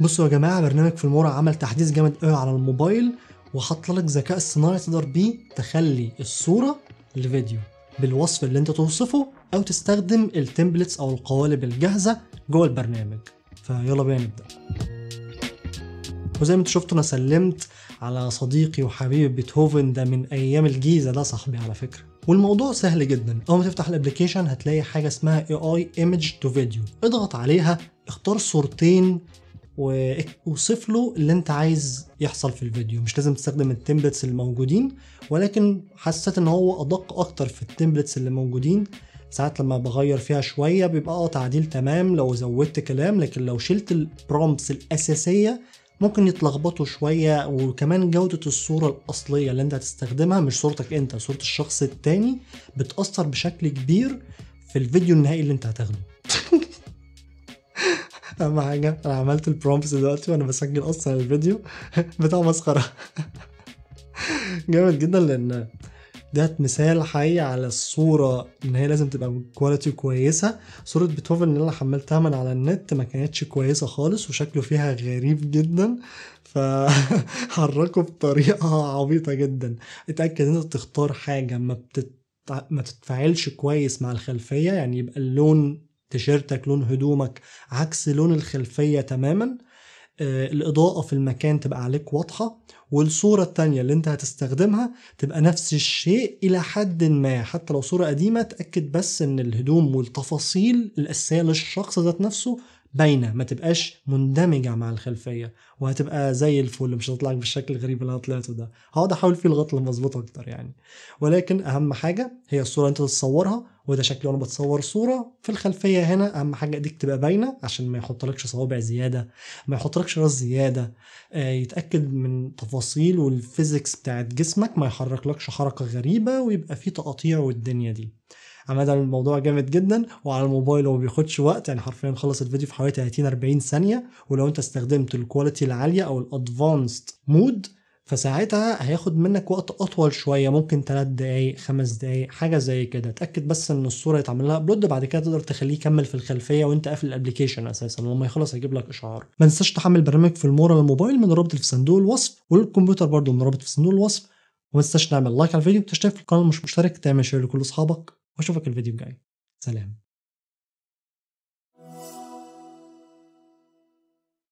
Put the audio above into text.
بصوا يا جماعه برنامج في المورا عمل تحديث جامد قوي على الموبايل وحط لك ذكاء اصطناعي تقدر بيه تخلي الصوره لفيديو بالوصف اللي انت توصفه او تستخدم التمبلتس او القوالب الجاهزه جوه البرنامج فيلا بينا نبدا وزي ما انتوا شفتوا انا سلمت على صديقي وحبيبي بيتهوفن ده من ايام الجيزه ده صاحبي على فكره والموضوع سهل جدا اول ما تفتح الابلكيشن هتلاقي حاجه اسمها اي اي ايمج تو فيديو اضغط عليها اختار صورتين ووصف له اللي انت عايز يحصل في الفيديو مش لازم تستخدم التمبلتس اللي موجودين ولكن حسيت ان هو ادق اكتر في التمبلتس اللي موجودين ساعات لما بغير فيها شويه بيبقى اه تعديل تمام لو زودت كلام لكن لو شلت البرومبس الاساسيه ممكن يتلخبطوا شويه وكمان جوده الصوره الاصليه اللي انت هتستخدمها مش صورتك انت صوره الشخص التاني بتاثر بشكل كبير في الفيديو النهائي اللي انت هتاخده اهم حاجه انا عملت البرومبس دلوقتي وانا بسجل اصلا الفيديو بتاع مسخره جامد جدا لان ده مثال حي على الصورة ان هي لازم تبقى كواليتي كويسة صورة بيتهوفن اللي انا حملتها من على النت ما كانتش كويسة خالص وشكله فيها غريب جدا فحركه بطريقة عبيطة جدا اتأكد انت تختار حاجة ما بتت... ما تتفاعلش كويس مع الخلفية يعني يبقى اللون تيشيرتك لون هدومك عكس لون الخلفية تماما آه، الإضاءة في المكان تبقى عليك واضحة والصورة التانية اللي انت هتستخدمها تبقى نفس الشيء إلى حد ما حتى لو صورة قديمة تأكد بس إن الهدوم والتفاصيل الأساسية للشخص ذات نفسه باينه ما تبقاش مندمجه مع الخلفيه وهتبقى زي الفل مش هتطلع بالشكل الغريب اللي انا طلعته ده هقعد احاول فيه لما اظبطه اكتر يعني ولكن اهم حاجه هي الصوره انت تتصورها وده شكلي وانا بتصور صوره في الخلفيه هنا اهم حاجه ايديك تبقى باينه عشان ما يحطلكش صوابع زياده ما يحطلكش راس زياده آه، يتاكد من تفاصيل والفيزيكس بتاعت جسمك ما يحركلكش حركه غريبه ويبقى في تقاطيع والدنيا دي عمدا الموضوع جامد جدا وعلى الموبايل هو بياخدش وقت يعني حرفيا خلص الفيديو في حوالي 30 40 ثانيه ولو انت استخدمت الكواليتي العاليه او الادفانسد مود فساعتها هياخد منك وقت اطول شويه ممكن 3 دقايق 5 دقايق حاجه زي كده اتاكد بس ان الصوره يتعمل لها ابلود بعد كده تقدر تخليه يكمل في الخلفيه وانت قافل الابلكيشن اساسا لما يخلص هيجيب لك اشعار ما تنساش تحمل برنامج في المورا للموبايل من رابط في صندوق الوصف وللكمبيوتر برده من رابط في صندوق الوصف وما تنساش تعمل لايك على الفيديو وتشترك في القناه مش مشترك تعمل شير لكل اصحابك واشوفك الفيديو الجاي سلام